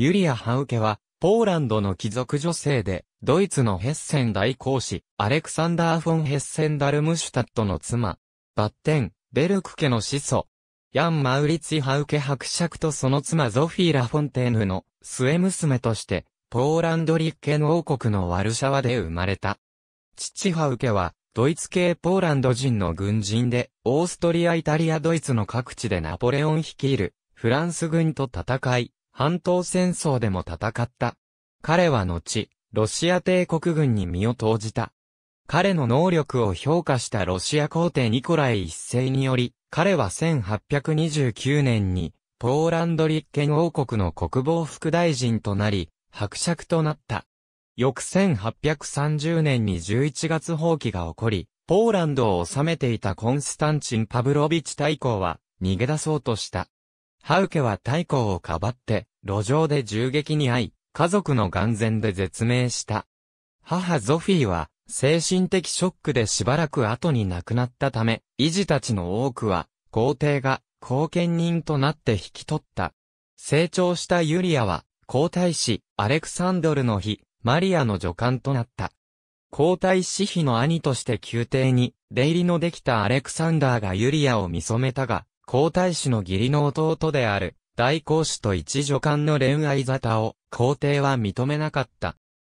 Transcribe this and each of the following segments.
ユリア・ハウケは、ポーランドの貴族女性で、ドイツのヘッセン大公使、アレクサンダー・フォン・ヘッセンダルムシュタットの妻、バッテン、ベルク家の子祖、ヤン・マウリツィ・ハウケ伯爵とその妻ゾフィー・ラ・フォンテーヌの末娘として、ポーランド立憲王国のワルシャワで生まれた。父ハウケは、ドイツ系ポーランド人の軍人で、オーストリア・イタリア・ドイツの各地でナポレオン率いる、フランス軍と戦い、半島戦争でも戦った。彼は後、ロシア帝国軍に身を投じた。彼の能力を評価したロシア皇帝ニコライ一世により、彼は1829年に、ポーランド立憲王国の国防副大臣となり、伯爵となった。翌1830年に11月放棄が起こり、ポーランドを治めていたコンスタンチン・パブロビチ大公は逃げ出そうとした。ハウケは大公をかばって、路上で銃撃に遭い、家族の眼前で絶命した。母ゾフィーは、精神的ショックでしばらく後に亡くなったため、維持たちの多くは、皇帝が後見人となって引き取った。成長したユリアは、皇太子、アレクサンドルの日、マリアの助官となった。皇太子妃の兄として宮廷に、出入りのできたアレクサンダーがユリアを見染めたが、皇太子の義理の弟である、大公子と一女官の恋愛沙汰を皇帝は認めなかった。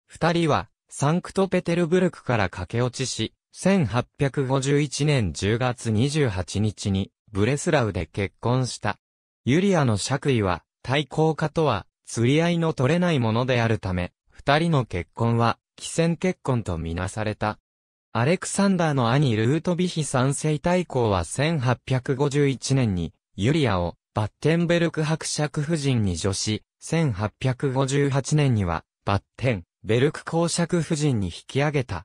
二人はサンクトペテルブルクから駆け落ちし、1851年10月28日にブレスラウで結婚した。ユリアの爵位は対抗家とは釣り合いの取れないものであるため、二人の結婚は、既戦結婚とみなされた。アレクサンダーの兄ルートビヒ三世大公は1851年に、ユリアをバッテンベルク伯爵夫人に女子、1858年には、バッテン、ベルク公爵夫人に引き上げた。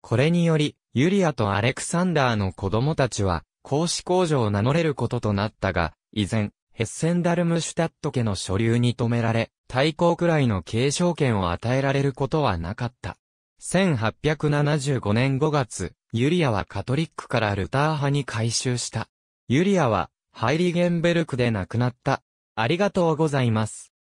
これにより、ユリアとアレクサンダーの子供たちは、公子工場を名乗れることとなったが、依然、ヘッセンダルムシュタット家の所流に止められ、対抗くらいの継承権を与えられることはなかった。1875年5月、ユリアはカトリックからルター派に改修した。ユリアは、ハイリゲンベルクで亡くなった。ありがとうございます。